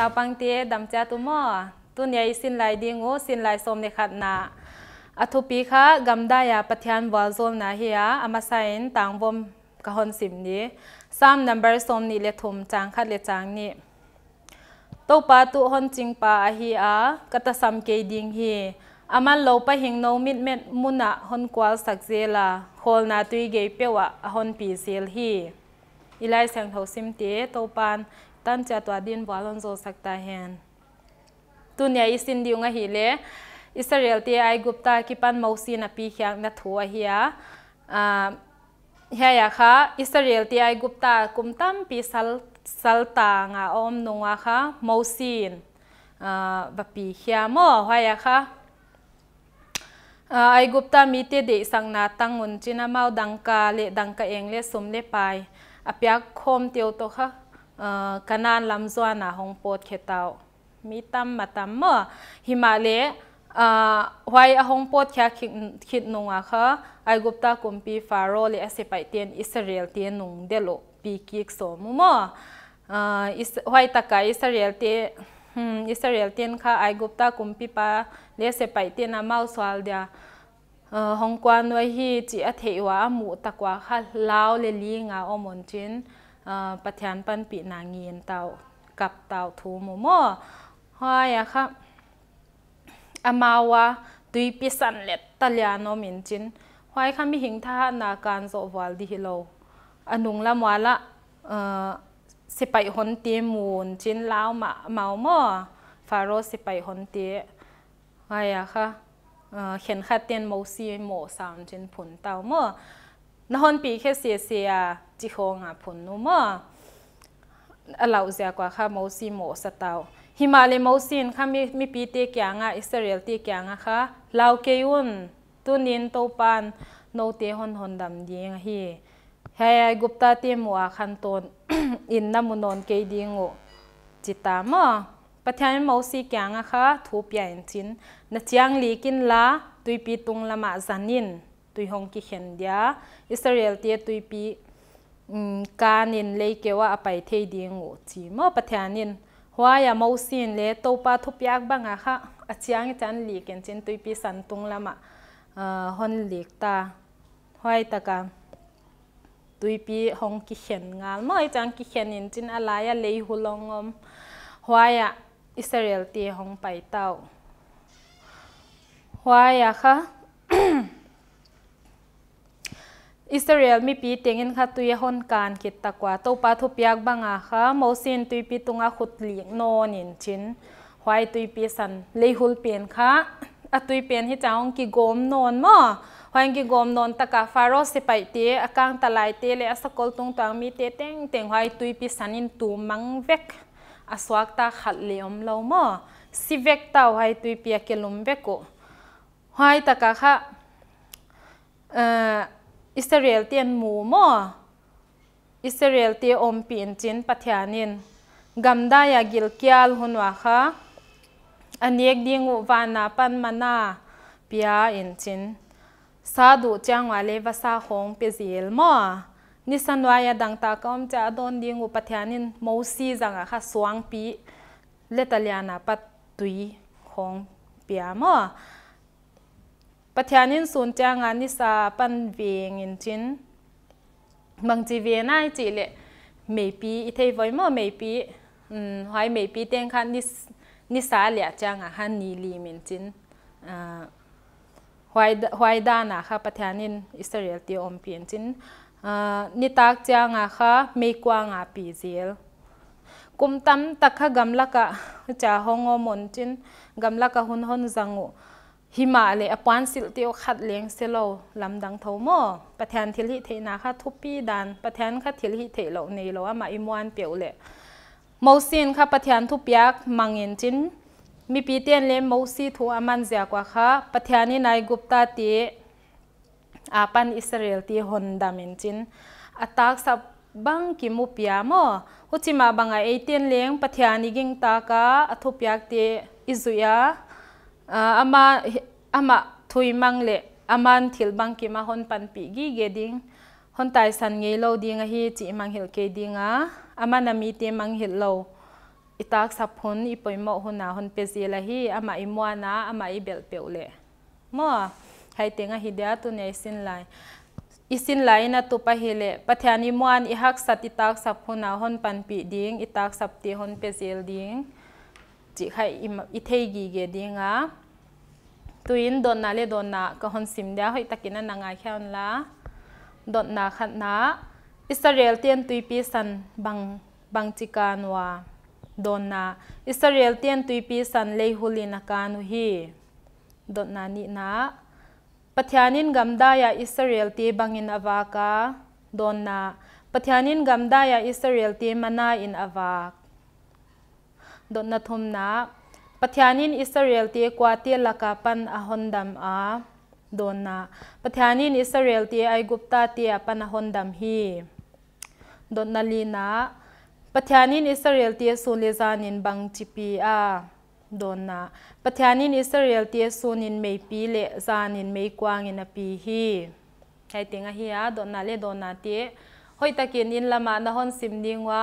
นาปังเตียดำจ้าตุมอตุนยายสินลายดิงโอสินลายสมในขัดนาอธุปีคะกำได้ยาปฏิยันวอลโซมนาเฮียอามาไซน์ต่างวมกะฮอนสิมนี้สามนัมเบอร์สมนี่เลทุมจางคัดเลจางนี่ตปาตุฮอนจิงปาอาฮีอากตะสัมเกดิงฮีอามันโลปะหิงโนมิดเม็ดมุนะฮอนกวาลสักเจลาโคลนาตุยเกเปวะฮอนปีเซลฮีอีไลแสงเทาซิมเตโตปาน tan cha to din walon zo sakta hen tunya isin diunga hi le israel te ai gupta ki pan mausi na pi khyang na thua hiya a hiya kha israel te ai gupta tam pi sal salta nga om nunga kha mausin a bapi hiya mo hiya kha ai gupta mi te de sang na tangun china mau dangka le dangka eng le sum le pai apyak khom teu to kha Ờ, kanan lam zua na hong pot khe tao mi tam ma tam mo hi ma le ờ, huai a hong pot kha khit nunga kha ai gupta kumpi faro le ase pai ten israel te nung de lo pi kik so mo mo ờ, huai taka israel te hmm, israel ten kha ai gupta kumpi pa le se pai ten a mau swal dia hong kwan wai hi chi a theiwa mu takwa kha lao le li nga omon chin ปัทยานปันปีนางเงินเต่ากับเต่าทูโมโมหอยอะครับอามาวะดุยปิสันเล็ดตะลียานอมินจินหอยค่ะมีหิงท่านาการโซวัลดิฮิโล อนุงละมวละสิไปหนเตียมูนจินลาวมาเมาหม่อฟาโรสิไปหนเตียอะไรอะค่ะเขียนคาเตียนโมซีโมสามจินผลเต่าม่อนอนปีแค่เสียเสียจีโฮงอ่ะผลนุมอะเราเสียกว่าค่ะมอสีโมสตาวฮิมาเลมอสินค่ะมีมีปีเตียงอ่ะอิสราเอลเตียงอ่ะค่ะเราเกยุนตุนินโตปันโนเตฮอนฮอนดำยิงฮีเฮียกุปตาเตียมัวคันตนอินนามุนนเกดิงโอจิตามะปัจจัยมอสีกยงอ่ะค่ะทูปยันชินนัดยังลีกินลาตุยปีตุงละมาซานินตุยฮงกิเห็นเดียอิสราเอลเตียตุยปีการนินเลยเกว่าไปเทดีงูจีมอปะเทีศนินหัวยามาสินเลยตัวปาทุบยากบ้างอะค่ะอาจารย์จันหลีกันเชินตุยปีสันตุงละมะฮอนหลีกตาห้อยตะกาตุยปีฮองกิเห็นงานเมื่อจังกิเห็นนินจินอะไรอะเลยหุลงอมหัวยาอิสราเอลเตียฮองไปเต้าหัวยาค่ะอิสราเอลมีปีเต็งอินคาตุยฮอนการคิดตะกว่าตัวปาทุปยากบังอาค่ะมอสินตุยปีตุงอาขุดเหลียงนอนินชินหวยตุยปีสันเลยหุลเปลี่ยนค่ะอตุยเปลี่ยนให้เจ้าองกิโกมนอนมอหอยกิโกมนอนตะกาฟาโรสิไปเตะอากางตะไลเตะและสกอลตรงตังมีเตะเต็งเต็งหวยตุยปีสันอินตูมังเวกอสวักตาขัดเหลียมเรามอสิเวกต่าหวยตุยเปีเกลุมเวกโกหอยตะกาค่ะเอ่ออิสราเอลเตียนหมูมออิสราเอลเตียอมปีนจินปัทยานินกัมดายากิลกิลฮุนวาค่ะอันเอกดิงอุวานาปันมานาปียอินจินซาดูจังวาเลวซาหงเปซิลมอนิสันวายดังตากอมจะโดนดิงอุปัทยานินมูซีจังอะค่ะสวงปีเลตเลียนาปัตตุยของเปียมอ bất pathianin sun tianga ni sa pan veng in chin mang chi ve nai chỉ lệ mei pi i thei voi mo mei pi um mm, hoài mei pi tiếng khan ni ni sa le changa han ni li min chin à ah, hoi hoi da na kha pathianin israel ti om pin chin ah, ni tak changa kha mei kwa nga pi zel kum tam takha gamla ka cha hongo mon chin gamla ka hun hon zangu หิมาเลยอปวนสิลเตียวขัดเลี้ยงเซโลลำดังเท่าหม้อประธานทิลิเทนาค่ะทุบปีดันประธานค่ะทิลิเทโลในโลว่ามาอิมวันเปียวเลยมอสินค่ะประธานทุบยักมังเงินจินมีปีเตียนเลยมอสีทัวมันเสียกว่าค่ะประธานนี่นายกุปตาตีอาปันอิสราเอลตีฮอนดามินจินอัตากสับบังกิมุปยามอหุจิมาบังไอเตียนเลี้ยงประธานนี่กิงตากาทุบยักเตอิจุยา Ah, ama ama thui mang le aman thil bang ki ma hon pan pi gi ge ding hon tai san ngei lo ding a hi chi mang hil ke ding a ama na mi te mang hil lo itak sap hon i poi mo hon na hon pe zi la hi ama i mo na ama i bel pe le mo hai te nga hi dia tu ne sin lai isin lai na tu pa hele pathani mo an i hak sat itak sap hon na hon pan pi ding itak sap ti hon pe zel ding chi khai ithei gi ge dinga tuin don na le don na ka hon sim dia hoi takina nanga khyam la don na khat israel tian tui pi san bang bang chikan wa don israel tian tui pi san le hulina kanu hi don ni na pathyanin gamda ya israel ti bangin avaka don pathyanin gamda ya israel ti mana in avak ดนทมนาปัทยานินอิสราเอลเตียกวาเตียลักาปันอหอนดัมอาดนนาปัทยานินอิสราเอลเตียไอกุปตาเตียปันอหอนดัมฮีดนนาลีนาปัทยานินอิสราเอลเตียสุเลซานินบังจิปีอาดนนาปัทยานินอิสราเอลเตียสุนินเมปีเลซานินเมกวางินปีฮีไอติงอาฮีอาดนนาเลดนนาเตีย hoi takin in lama na hon sim dingwa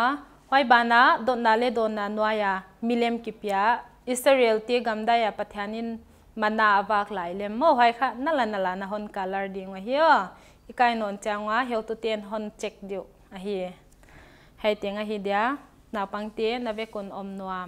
ဝိုင်ဘာနာဒိုနာလေဒိုနာနွာယာမီလမ်ကိပယာအစ္စရေလတ m ဂမ်ဒါယာပထယာနင်မနာဝါကလိုင်လေမောဟိုင်ခနလနလနဟွန်ကလာဒီငဝဟီယောဒကိုင်နွန်ချာငတူတန်ဟွန်ချက်ဒီအဟဟဲတငဟဒယာနာပန်တနဝေကွန်အုံနွမ